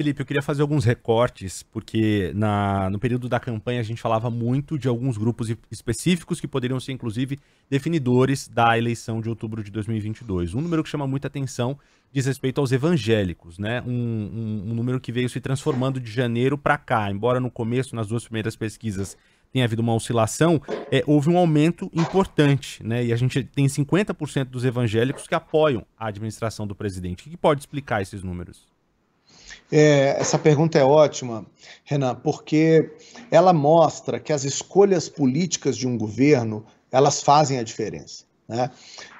Felipe, eu queria fazer alguns recortes, porque na, no período da campanha a gente falava muito de alguns grupos específicos que poderiam ser, inclusive, definidores da eleição de outubro de 2022. Um número que chama muita atenção diz respeito aos evangélicos, né? Um, um, um número que veio se transformando de janeiro para cá. Embora no começo, nas duas primeiras pesquisas, tenha havido uma oscilação, é, houve um aumento importante, né? E a gente tem 50% dos evangélicos que apoiam a administração do presidente. O que pode explicar esses números? É, essa pergunta é ótima, Renan, porque ela mostra que as escolhas políticas de um governo elas fazem a diferença. Né?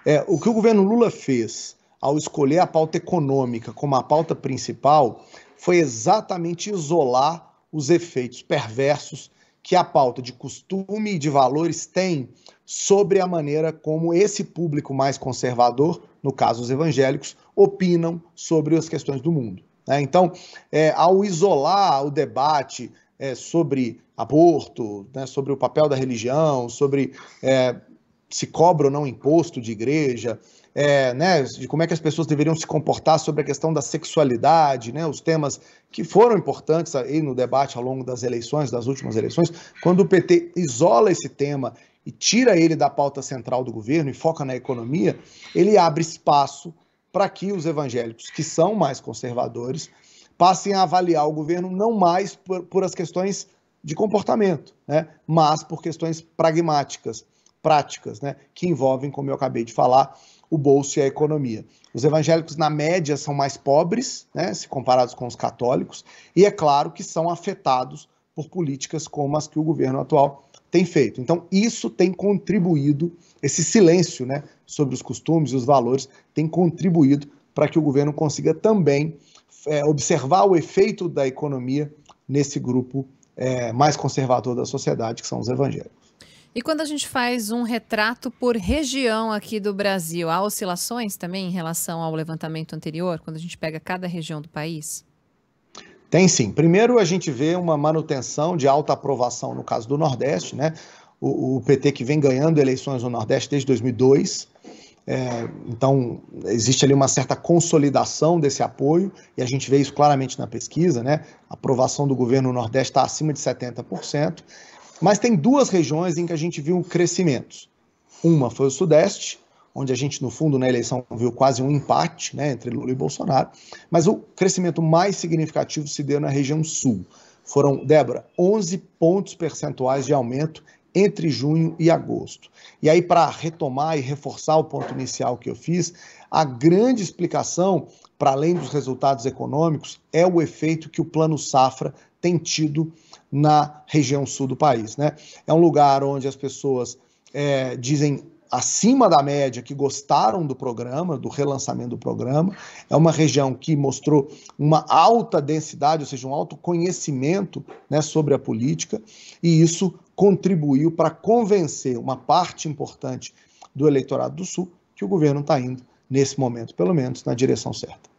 É, o que o governo Lula fez ao escolher a pauta econômica como a pauta principal foi exatamente isolar os efeitos perversos que a pauta de costume e de valores tem sobre a maneira como esse público mais conservador, no caso os evangélicos, opinam sobre as questões do mundo. Né? Então, é, ao isolar o debate é, sobre aborto, né, sobre o papel da religião, sobre é, se cobra ou não imposto de igreja, é, né, de como é que as pessoas deveriam se comportar sobre a questão da sexualidade, né, os temas que foram importantes aí no debate ao longo das eleições, das últimas eleições, quando o PT isola esse tema e tira ele da pauta central do governo e foca na economia, ele abre espaço para que os evangélicos, que são mais conservadores, passem a avaliar o governo não mais por, por as questões de comportamento, né, mas por questões pragmáticas, práticas, né, que envolvem, como eu acabei de falar, o bolso e a economia. Os evangélicos, na média, são mais pobres, né, se comparados com os católicos, e é claro que são afetados por políticas como as que o governo atual tem feito. Então, isso tem contribuído, esse silêncio né, sobre os costumes e os valores tem contribuído para que o governo consiga também é, observar o efeito da economia nesse grupo é, mais conservador da sociedade, que são os evangélicos. E quando a gente faz um retrato por região aqui do Brasil, há oscilações também em relação ao levantamento anterior, quando a gente pega cada região do país? Tem sim. Primeiro, a gente vê uma manutenção de alta aprovação no caso do Nordeste, né? O, o PT que vem ganhando eleições no Nordeste desde 2002. É, então, existe ali uma certa consolidação desse apoio, e a gente vê isso claramente na pesquisa, né? A aprovação do governo no Nordeste está acima de 70%. Mas tem duas regiões em que a gente viu crescimentos. Uma foi o Sudeste, onde a gente, no fundo, na eleição viu quase um empate né, entre Lula e Bolsonaro, mas o crescimento mais significativo se deu na região sul. Foram, Débora, 11 pontos percentuais de aumento entre junho e agosto. E aí, para retomar e reforçar o ponto inicial que eu fiz, a grande explicação, para além dos resultados econômicos, é o efeito que o Plano Safra tem tido na região sul do país. Né? É um lugar onde as pessoas é, dizem acima da média que gostaram do programa, do relançamento do programa. É uma região que mostrou uma alta densidade, ou seja, um alto conhecimento né, sobre a política, e isso contribuiu para convencer uma parte importante do eleitorado do Sul que o governo está indo, nesse momento, pelo menos, na direção certa.